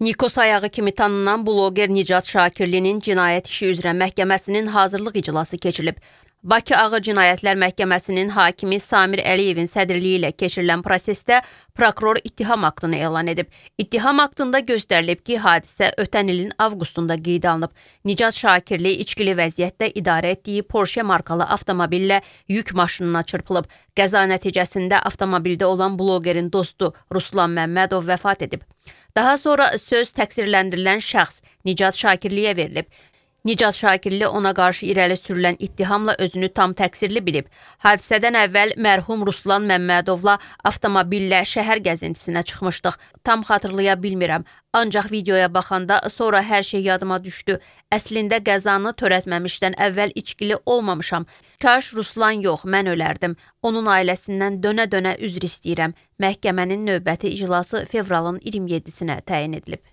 Nikos ayağı kimi tanınan bloger Nicat Şakirlinin cinayət işi üzrə məhkəməsinin hazırlıq iclası keçirilib. Bakı Ağır Cinayətlər Məhkəməsinin hakimi Samir Əliyevin sədrliyi ilə keçirilən prosesdə prokuror ittiham aktını elan edib. İttiham aktında göstərilib ki, hadisə ötən ilin avqustunda qeydə alınıb. Nicat Şakirli içkili vəziyyətdə idarə etdiyi Porsche markalı avtomobillə yük maşınına çırpılıb. Qəza nəticəsində avtomobildə olan bloqerin dostu Ruslan Məmmədov vəfat edib. Daha sonra söz təqsirləndirilən şəxs Nicat Şakirliyə verilib. Nicaz Şakirli ona qarşı irəli sürülən ittihamla özünü tam təqsirli bilib. Hadisədən əvvəl mərhum Ruslan Məmmədovla avtomobillə şəhər gəzintisinə çıxmışdıq. Tam xatırlaya bilmirəm. Ancaq videoya baxanda sonra hər şey yadıma düşdü. Əslində qəzanı törətməmişdən əvvəl içkili olmamışam. Kaş Ruslan yox, mən ölərdim. Onun ailəsindən dönə-dönə üzr istəyirəm. Məhkəmənin növbəti iclası fevralın 27-sinə təyin edilib.